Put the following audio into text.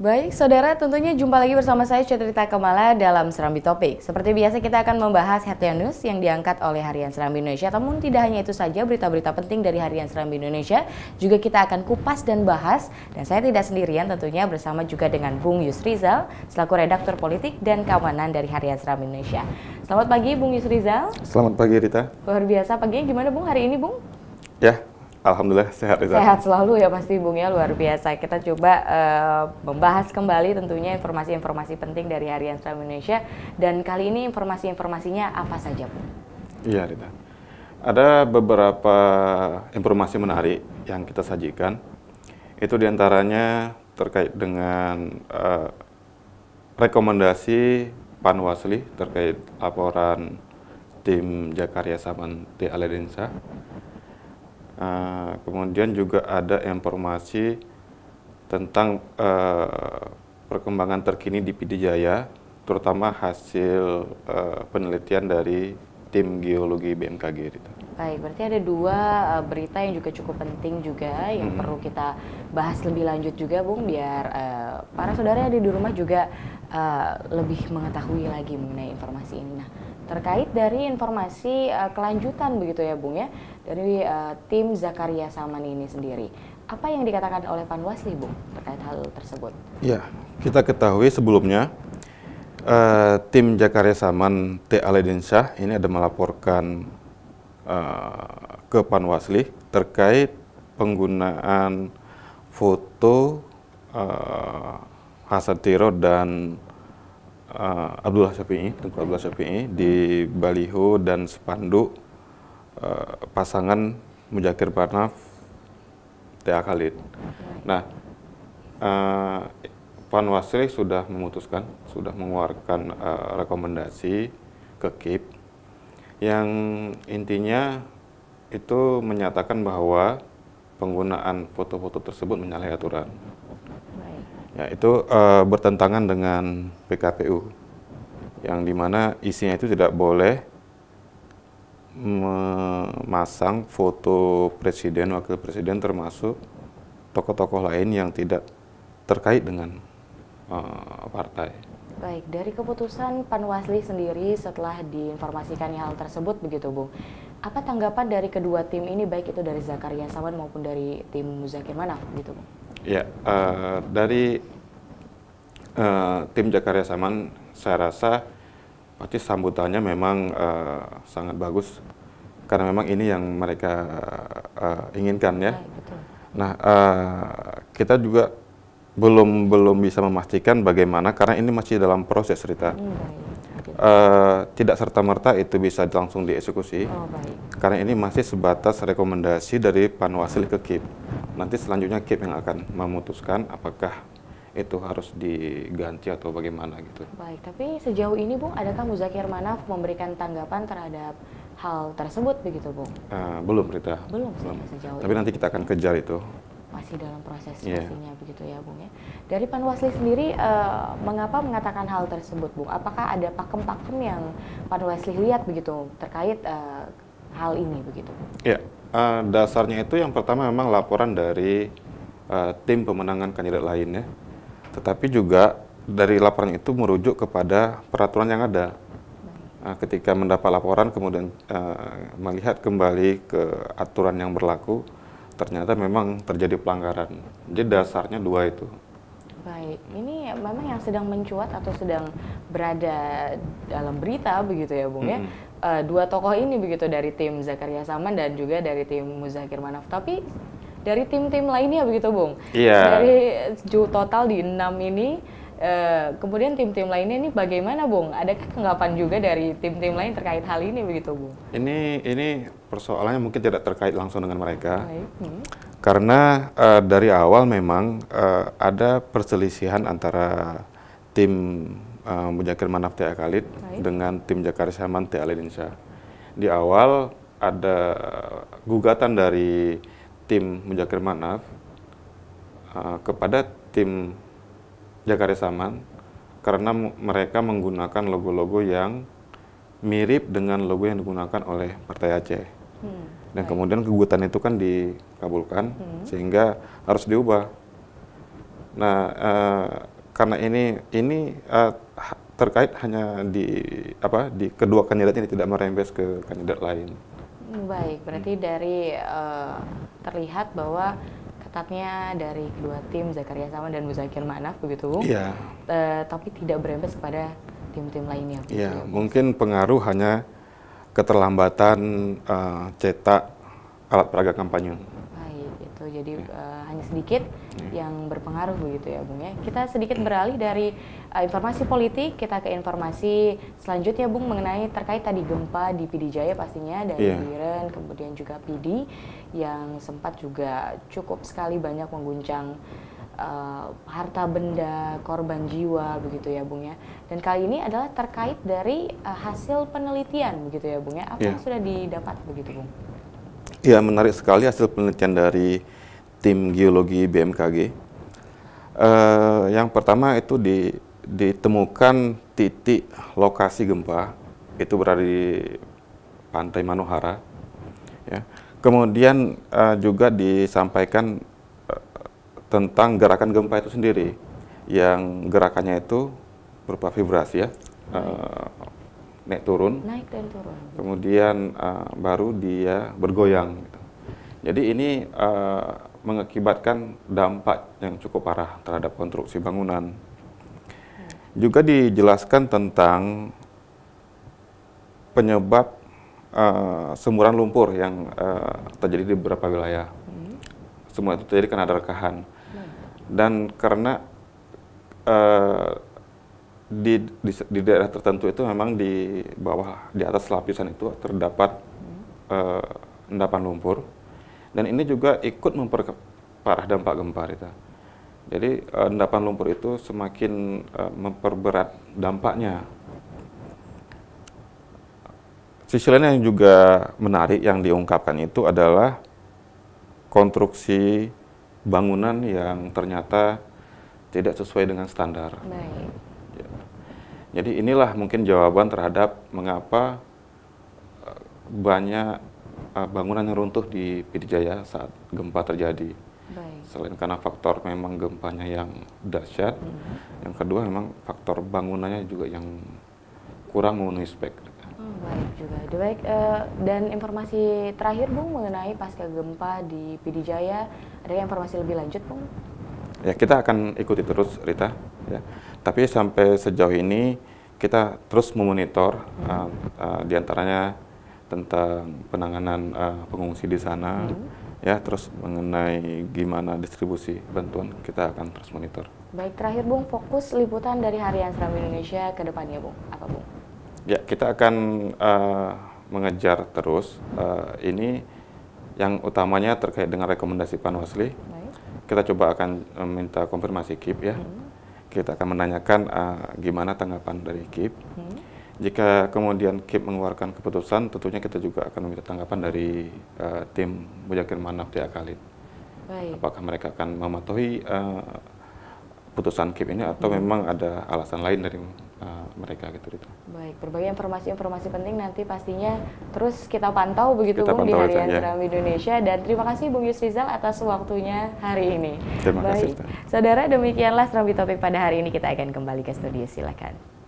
Baik, saudara, tentunya jumpa lagi bersama saya Cetrita Kamala dalam Serambi Topik. Seperti biasa kita akan membahas headline news yang diangkat oleh Harian Serambi Indonesia. Namun tidak hanya itu saja, berita-berita penting dari Harian Serambi Indonesia juga kita akan kupas dan bahas. Dan saya tidak sendirian tentunya bersama juga dengan Bung Yus Rizal, selaku redaktur politik dan keamanan dari Harian Serambi Indonesia. Selamat pagi Bung Yus Rizal. Selamat pagi Rita. Luar biasa paginya gimana Bung hari ini Bung? Ya, Alhamdulillah sehat. Itu. Sehat selalu ya pasti Bung ya luar biasa. Kita coba uh, membahas kembali tentunya informasi-informasi penting dari Harian Islam Indonesia dan kali ini informasi-informasinya apa saja Bu? Iya Rita. Ada beberapa informasi menarik yang kita sajikan. Itu diantaranya terkait dengan uh, rekomendasi Panwasli terkait laporan tim Jakarta T. Aledinsa Uh, kemudian juga ada informasi tentang uh, perkembangan terkini di Pidijaya, terutama hasil uh, penelitian dari tim geologi BMKG. Gitu. Baik, berarti ada dua uh, berita yang juga cukup penting juga yang hmm. perlu kita bahas lebih lanjut juga, Bung, biar uh, para saudara yang ada di rumah juga Eh, lebih mengetahui lagi mengenai informasi ini. Nah, terkait dari informasi uh, kelanjutan begitu ya, Bung ya, dari uh, tim Zakaria Salman ini sendiri. Apa yang dikatakan oleh Panwasli, Bung, terkait hal tersebut? Ya, kita ketahui sebelumnya uh, tim Zakaria Salman T. Aledin Shah ini ada melaporkan uh, ke Panwasli terkait penggunaan foto uh, Hasan Tiro dan uh, Abdullah Syafi'i, Tengku Abdullah Syafi'i di baliho dan Sepanduk uh, eh, pasangan Mujakir Barnaf T.A. Khalid. Nah, uh, Wasri sudah memutuskan, sudah mengeluarkan uh, rekomendasi ke KIP yang intinya itu menyatakan bahwa penggunaan foto-foto tersebut menyalahi aturan ya itu uh, bertentangan dengan PKPU yang dimana isinya itu tidak boleh memasang foto presiden, wakil presiden termasuk tokoh-tokoh lain yang tidak terkait dengan uh, partai. Baik, dari keputusan Panwasli sendiri setelah diinformasikan hal tersebut begitu Bung, apa tanggapan dari kedua tim ini baik itu dari Zakaria Sawan maupun dari tim Muzakir Manaf begitu Bung? Ya, uh, dari uh, tim Jakarta Saman, saya rasa pasti sambutannya memang uh, sangat bagus karena memang ini yang mereka uh, inginkan ya. Nah, uh, kita juga belum belum bisa memastikan bagaimana karena ini masih dalam proses cerita. Hmm, uh, tidak serta merta itu bisa langsung dieksekusi oh, karena ini masih sebatas rekomendasi dari panwasil ke KIP nanti selanjutnya KIP yang akan memutuskan apakah itu harus diganti atau bagaimana gitu. Baik, tapi sejauh ini bu, adakah Muzakir Manaf memberikan tanggapan terhadap hal tersebut begitu bu? Uh, eh, belum Rita. Belum, belum. sejauh Tapi nanti kita akan kejar itu masih dalam proses yeah. begitu ya Bung ya. Dari Panwasli sendiri uh, mengapa mengatakan hal tersebut Bung? Apakah ada pakem-pakem yang Panwasli lihat begitu terkait uh, hal ini begitu? Ya, yeah. uh, dasarnya itu yang pertama memang laporan dari uh, tim pemenangan kandidat lainnya. Tetapi juga dari laporan itu merujuk kepada peraturan yang ada. Nah, ketika mendapat laporan kemudian uh, melihat kembali ke aturan yang berlaku ternyata memang terjadi pelanggaran. Jadi dasarnya dua itu. Baik, ini memang yang sedang mencuat atau sedang berada dalam berita begitu ya Bung -hmm. ya. Uh, dua tokoh ini begitu dari tim Zakaria Saman dan juga dari tim Muzakir Manaf. Tapi dari tim-tim lainnya begitu Bung. Iya. Yeah. Dari total di enam ini Eh, kemudian tim-tim lainnya ini bagaimana, Bung? Adakah tanggapan juga dari tim-tim lain terkait hal ini begitu, Bung? Ini ini persoalannya mungkin tidak terkait langsung dengan mereka. Hmm. Karena uh, dari awal memang uh, ada perselisihan antara tim uh, Mujakir Manaf TA Khalid Baik. dengan tim Jakarta Saman TA Indonesia. Di awal ada gugatan dari tim Mujakir Manaf uh, kepada tim Jakarta Saman karena mereka menggunakan logo-logo yang mirip dengan logo yang digunakan oleh Partai Aceh. Hmm. Dan baik. kemudian kegugatan itu kan dikabulkan hmm. sehingga harus diubah. Nah, uh, karena ini ini uh, terkait hanya di apa di kedua kandidat ini tidak merembes ke kandidat lain. Hmm, baik, berarti hmm. dari uh, terlihat bahwa ketatnya dari kedua tim Zakaria Sama dan Muzakir Manaf begitu. Iya. Uh, tapi tidak berembes kepada tim-tim lainnya. Iya, mungkin pengaruh hanya keterlambatan uh, cetak alat peraga kampanye gitu. Jadi uh, hanya sedikit iya. yang berpengaruh begitu ya, Bung ya. Kita sedikit beralih dari uh, informasi politik kita ke informasi selanjutnya, Bung, mengenai terkait tadi gempa di Pidijaya pastinya dari yeah. Biren, kemudian juga Pidi yang sempat juga cukup sekali banyak mengguncang uh, harta benda, korban jiwa begitu ya Bung ya. Dan kali ini adalah terkait dari uh, hasil penelitian begitu ya Bung ya. Apa yeah. yang sudah didapat begitu Bung? Ya, menarik sekali hasil penelitian dari tim geologi BMKG. Uh, eh, yang pertama itu di, ditemukan titik lokasi gempa itu berada di pantai Manohara. Ya. Kemudian uh, juga disampaikan eh, tentang gerakan gempa itu sendiri, yang gerakannya itu berupa vibrasi ya, uh, naik turun. Naik dan turun. Kemudian uh, baru dia bergoyang. Gitu. Jadi ini uh, mengakibatkan dampak yang cukup parah terhadap konstruksi bangunan. Juga dijelaskan tentang penyebab uh, semburan lumpur yang uh, terjadi di beberapa wilayah. Hmm. Semua itu terjadi karena ada rekahan. Hmm. Dan karena uh, di, di di daerah tertentu itu memang di bawah di atas lapisan itu terdapat hmm. uh, endapan lumpur dan ini juga ikut memperparah dampak gempa itu. Jadi uh, endapan lumpur itu semakin uh, memperberat dampaknya. Sisi lain yang juga menarik yang diungkapkan itu adalah konstruksi bangunan yang ternyata tidak sesuai dengan standar. Baik. Jadi inilah mungkin jawaban terhadap mengapa eh, banyak eh, bangunan yang runtuh di Pidijaya saat gempa terjadi. Baik. Selain karena faktor memang gempanya yang dahsyat, -hmm. yang kedua memang faktor bangunannya juga yang kurang memenuhi spek. Hmm, baik juga, baik. Eh, dan informasi terakhir, Bung, mengenai pasca gempa di Pidijaya, ada informasi lebih lanjut, Bung? Ya, kita akan ikuti terus Rita ya. Tapi sampai sejauh ini kita terus memonitor hmm. uh, eh, uh, eh, diantaranya tentang penanganan uh, pengungsi di sana hmm. ya terus mengenai gimana distribusi bantuan kita akan terus monitor. Baik terakhir Bung fokus liputan dari Harian Seram Indonesia ke depannya Bung apa Bung? Ya kita akan uh, mengejar terus uh, ini yang utamanya terkait dengan rekomendasi Panwasli. Baik kita coba akan eh, minta konfirmasi KIP ya. Hmm. Kita akan menanyakan uh, gimana tanggapan dari KIP. Hmm. Jika kemudian KIP mengeluarkan keputusan, tentunya kita juga akan meminta tanggapan dari uh, tim Bujakir Manaf di Akalit. Baik. Apakah mereka akan mematuhi uh, putusan KIP ini atau hmm. memang ada alasan lain dari uh, mereka gitu itu. Baik, berbagai informasi-informasi penting nanti pastinya terus kita pantau begitu kita Bung pantau di Harian ya. Indonesia dan terima kasih Bung Yusrizal atas waktunya hari ini. Terima Baik. kasih. Saudara demikianlah Serambi Topik pada hari ini kita akan kembali ke studio silakan.